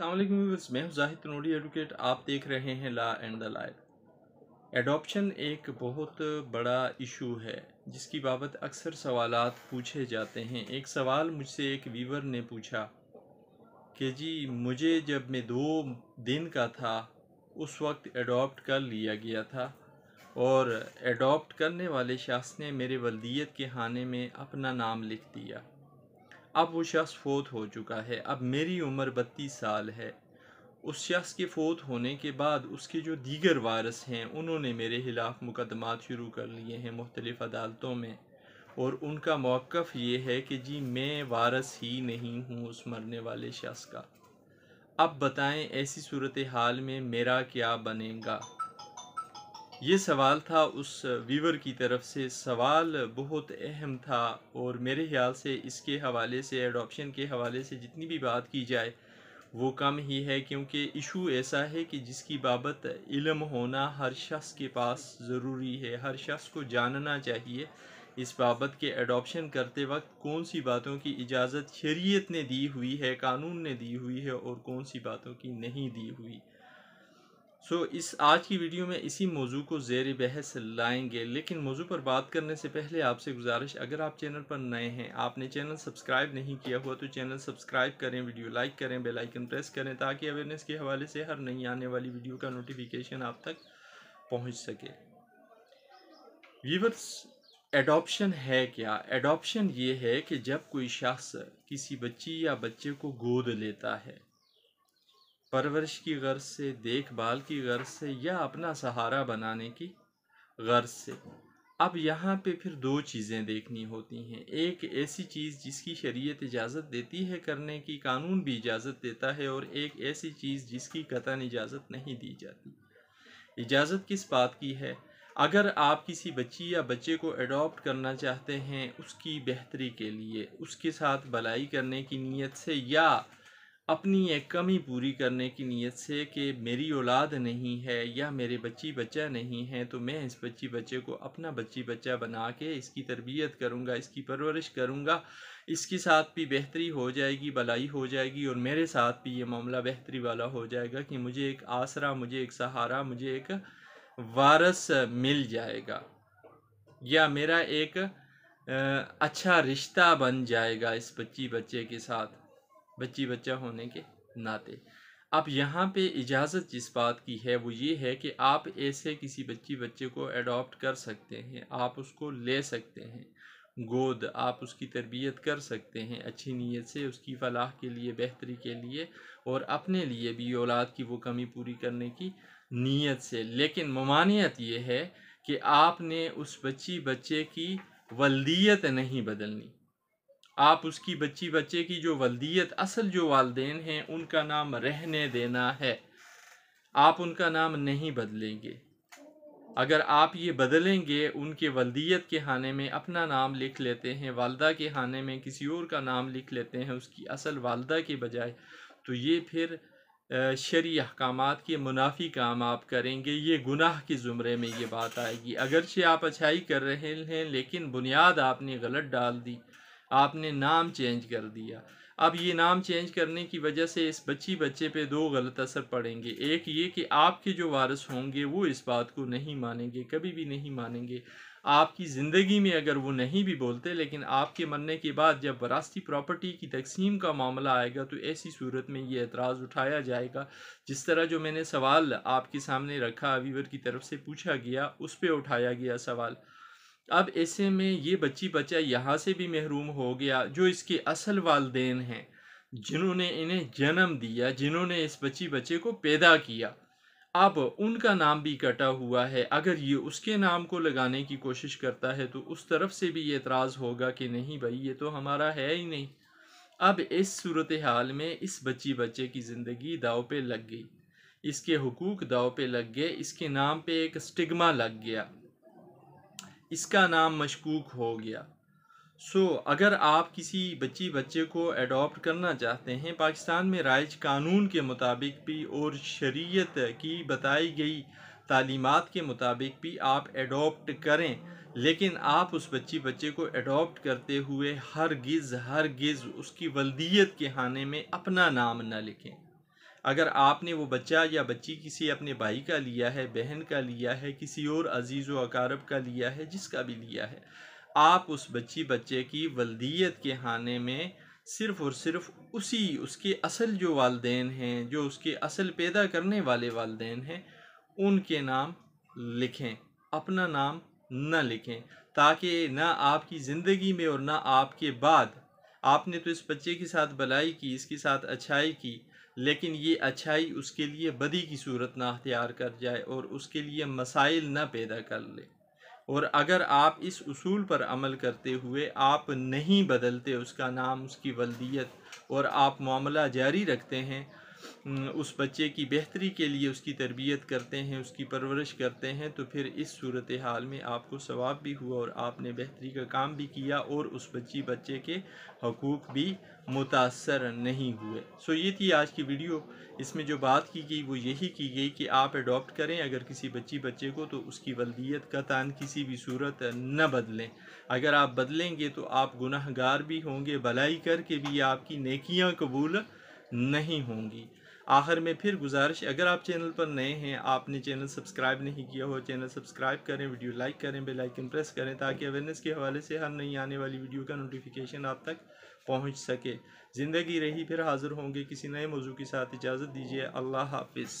viewers मैं Zahid नोडी advocate आप देख रहे हैं law and the life adoption एक बहुत बड़ा इशू है जिसकी बाबत अक्सर सवाल पूछे जाते हैं एक सवाल मुझसे एक वीवर ने पूछा कि जी मुझे जब मैं दो दिन का था उस वक्त एडॉप्ट कर लिया गया था और एडॉप्ट करने वाले शख्स ने मेरे वलदियत के खाने में अपना नाम लिख दिया अब वो शख्स फ़ोत हो चुका है अब मेरी उम्र बत्तीस साल है उस शख्स के फ़ोत होने के बाद उसके जो दीगर वारस हैं उन्होंने मेरे ख़िलाफ़ मुकदमात शुरू कर लिए हैं मुख्तलिफ़ अदालतों में और उनका मौक़ ये है कि जी मैं वारस ही नहीं हूँ उस मरने वाले शख्स का अब बताएं ऐसी सूरत हाल में मेरा क्या बनेगा ये सवाल था उस वीवर की तरफ से सवाल बहुत अहम था और मेरे ख्याल से इसके हवाले से एडॉप्शन के हवाले से जितनी भी बात की जाए वो कम ही है क्योंकि इशू ऐसा है कि जिसकी बाबत इलम होना हर शख्स के पास ज़रूरी है हर शख्स को जानना चाहिए इस बाबत के एडॉप्शन करते वक्त कौन सी बातों की इजाज़त शरीयत ने दी हुई है कानून ने दी हुई है और कौन सी बातों की नहीं दी हुई सो so, इस आज की वीडियो में इसी मौजू को जेर बहस लाएंगे लेकिन मौजू पर बात करने से पहले आपसे गुजारिश अगर आप चैनल पर नए हैं आपने चैनल सब्सक्राइब नहीं किया हुआ तो चैनल सब्सक्राइब करें वीडियो लाइक करें बेल आइकन प्रेस करें ताकि अवेयरनेस के हवाले से हर नई आने वाली वीडियो का नोटिफिकेशन आप तक पहुँच सके वीवर्स एडॉप्शन है क्या एडॉप्शन ये है कि जब कोई शख्स किसी बच्ची या बच्चे को गोद लेता है परवरिश की गर्ज से देखभाल की गर्ज से या अपना सहारा बनाने की गर्ज से अब यहाँ पे फिर दो चीज़ें देखनी होती हैं एक ऐसी चीज़ जिसकी शरीयत इजाज़त देती है करने की कानून भी इजाज़त देता है और एक ऐसी चीज़ जिसकी कतन इजाज़त नहीं दी जाती इजाज़त किस बात की है अगर आप किसी बच्ची या बच्चे को अडोप्ट करना चाहते हैं उसकी बेहतरी के लिए उसके साथ भलाई करने की नीयत से या अपनी एक कमी पूरी करने की नीयत से कि मेरी औलाद नहीं है या मेरे बच्ची बच्चा नहीं है तो मैं इस बच्ची बच्चे को अपना बच्ची बच्चा बना के इसकी तरबियत करूँगा इसकी परवरिश करूँगा इसके साथ भी बेहतरी हो जाएगी भलाई हो जाएगी और मेरे साथ भी ये मामला बेहतरी वाला हो जाएगा कि मुझे एक आसरा मुझे एक सहारा मुझे एक वारस मिल जाएगा या मेरा एक अच्छा रिश्ता बन जाएगा इस बच्ची बच्चे के साथ बच्ची बच्चा होने के नाते अब यहाँ पे इजाज़त जिस बात की है वो ये है कि आप ऐसे किसी बच्ची बच्चे को अडोप्ट कर सकते हैं आप उसको ले सकते हैं गोद आप उसकी तरबियत कर सकते हैं अच्छी नीयत से उसकी फलाह के लिए बेहतरी के लिए और अपने लिए भी औलाद की वो कमी पूरी करने की नीयत से लेकिन ममानियत ये है कि आपने उस बच्ची बच्चे की वल्दियत नहीं बदलनी आप उसकी बच्ची बच्चे की जो वलदियत असल जो वालदे हैं उनका नाम रहने देना है आप उनका नाम नहीं बदलेंगे अगर आप ये बदलेंगे उनके वलदियत के खाने में अपना नाम लिख लेते हैं वालदा के खाने में किसी और का नाम लिख लेते हैं उसकी असल वालदा के बजाय तो ये फिर शरी अहकाम के मुनाफी काम आप करेंगे ये गुनाह के ज़ुमरे में ये बात आएगी अगरचे आप अच्छाई कर रहे हैं लेकिन बुनियाद आपने गलत डाल दी आपने नाम चेंज कर दिया अब ये नाम चेंज करने की वजह से इस बच्ची बच्चे पे दो गलत असर पड़ेंगे एक ये कि आपके जो वारस होंगे वो इस बात को नहीं मानेंगे कभी भी नहीं मानेंगे आपकी ज़िंदगी में अगर वो नहीं भी बोलते लेकिन आपके मरने के बाद जब वरासती प्रॉपर्टी की तकसीम का मामला आएगा तो ऐसी सूरत में ये एतराज़ उठाया जाएगा जिस तरह जो मैंने सवाल आपके सामने रखा अवीवर की तरफ से पूछा गया उस पर उठाया गया सवाल अब ऐसे में ये बच्ची बच्चा यहाँ से भी महरूम हो गया जो इसके असल वालदेन हैं जिन्होंने इन्हें जन्म दिया जिन्होंने इस बच्ची बच्चे को पैदा किया अब उनका नाम भी कटा हुआ है अगर ये उसके नाम को लगाने की कोशिश करता है तो उस तरफ से भी ये एतराज़ होगा कि नहीं भाई ये तो हमारा है ही नहीं अब इस सूरत हाल में इस बच्ची बच्चे की ज़िंदगी दाव पे लग गई इसके हकूक़ दाव पे लग गए इसके नाम पे एक स्टिग्मा लग गया इसका नाम मशकूक हो गया सो so, अगर आप किसी बच्ची बच्चे को अडोप्ट करना चाहते हैं पाकिस्तान में राइज कानून के मुताबिक भी और शरीयत की बताई गई तालीमत के मुताबिक भी आप एडोप्ट करें लेकिन आप उस बच्ची बच्चे को एडोप्ट करते हुए हर गिज़ हर गिज़ उसकी वलदियत के खाने में अपना नाम न लिखें अगर आपने वो बच्चा या बच्ची किसी अपने भाई का लिया है बहन का लिया है किसी और अजीज़ व अकारब का लिया है जिसका भी लिया है आप उस बच्ची बच्चे की वलदियत के हाने में सिर्फ़ और सिर्फ उसी उसके असल जो वालदे हैं जो उसके असल पैदा करने वाले वालदे हैं उनके नाम लिखें अपना नाम ना लिखें ताकि ना आपकी ज़िंदगी में और ना आपके बाद आपने तो इस बच्चे के साथ भलाई की इसके साथ अच्छाई की लेकिन ये अच्छाई उसके लिए बदी की सूरत ना अख्तियार कर जाए और उसके लिए मसाइल ना पैदा कर ले और अगर आप इस उसूल पर अमल करते हुए आप नहीं बदलते उसका नाम उसकी वल्दियत और आप मामला जारी रखते हैं उस बच्चे की बेहतरी के लिए उसकी तरबियत करते हैं उसकी परवरिश करते हैं तो फिर इस सूरत हाल में आपको सवाब भी हुआ और आपने बेहतरी का काम भी किया और उस बच्ची बच्चे के हकूक़ भी मुतासर नहीं हुए सो ये थी आज की वीडियो इसमें जो बात की गई वो यही की गई कि आप अडॉप्ट करें अगर किसी बच्ची बच्चे को तो उसकी वलदियत का तान किसी भी सूरत न बदलें अगर आप बदलेंगे तो आप गुनाहगार भी होंगे भलाई करके भी आपकी नेकियाँ कबूल नहीं होंगी आखिर में फिर गुजारिश अगर आप चैनल पर नए हैं आपने चैनल सब्सक्राइब नहीं किया हो चैनल सब्सक्राइब करें वीडियो लाइक करें बेल आइकन प्रेस करें ताकि अवेयरनेस के हवाले से हर नई आने वाली वीडियो का नोटिफिकेशन आप तक पहुंच सके ज़िंदगी रही फिर हाज़िर होंगे किसी नए मौजू के साथ इजाज़त दीजिए अल्लाह हाफिज़